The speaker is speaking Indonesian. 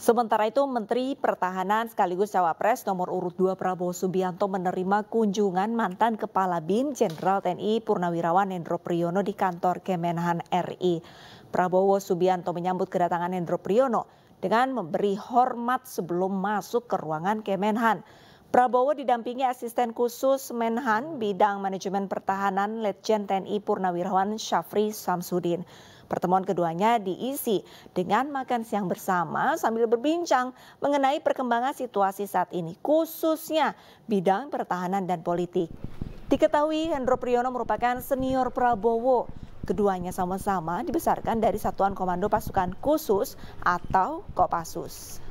Sementara itu, Menteri Pertahanan sekaligus Cawapres nomor urut 2 Prabowo Subianto menerima kunjungan mantan Kepala BIN Jenderal TNI Purnawirawan Hendro Priyono di kantor Kemenhan RI. Prabowo Subianto menyambut kedatangan Hendro Priyono dengan memberi hormat sebelum masuk ke ruangan Kemenhan. Prabowo didampingi asisten khusus Menhan bidang manajemen pertahanan Letjen TNI Purnawirawan Syafri Samsudin. Pertemuan keduanya diisi dengan makan siang bersama sambil berbincang mengenai perkembangan situasi saat ini, khususnya bidang pertahanan dan politik. Diketahui Hendro Priyono merupakan senior Prabowo. Keduanya sama-sama dibesarkan dari Satuan Komando Pasukan Khusus atau Kopassus.